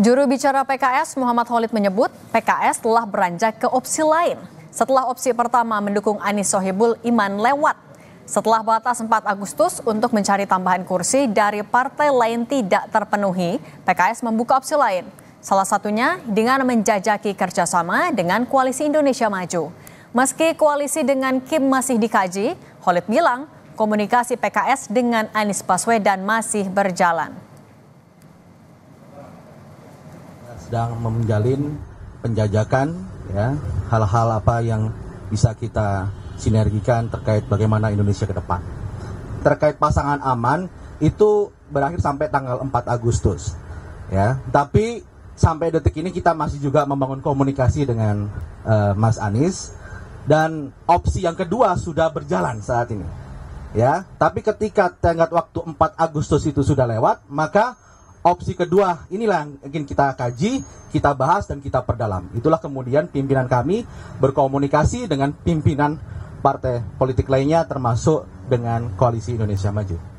Juru bicara PKS Muhammad Khalid menyebut PKS telah beranjak ke opsi lain. Setelah opsi pertama mendukung Anies Sohibul Iman lewat setelah batas 4 Agustus untuk mencari tambahan kursi dari partai lain tidak terpenuhi, PKS membuka opsi lain. Salah satunya dengan menjajaki kerjasama dengan Koalisi Indonesia Maju. Meski koalisi dengan Kim masih dikaji, Holid bilang komunikasi PKS dengan Anies Baswedan masih berjalan. Sedang menjalin penjajakan ya hal-hal apa yang bisa kita sinergikan terkait bagaimana Indonesia ke depan. Terkait pasangan aman itu berakhir sampai tanggal 4 Agustus. Ya, tapi sampai detik ini kita masih juga membangun komunikasi dengan uh, Mas Anies dan opsi yang kedua sudah berjalan saat ini. Ya, tapi ketika tenggat waktu 4 Agustus itu sudah lewat, maka opsi kedua inilah yang ingin kita kaji, kita bahas dan kita perdalam. Itulah kemudian pimpinan kami berkomunikasi dengan pimpinan partai politik lainnya termasuk dengan Koalisi Indonesia Maju.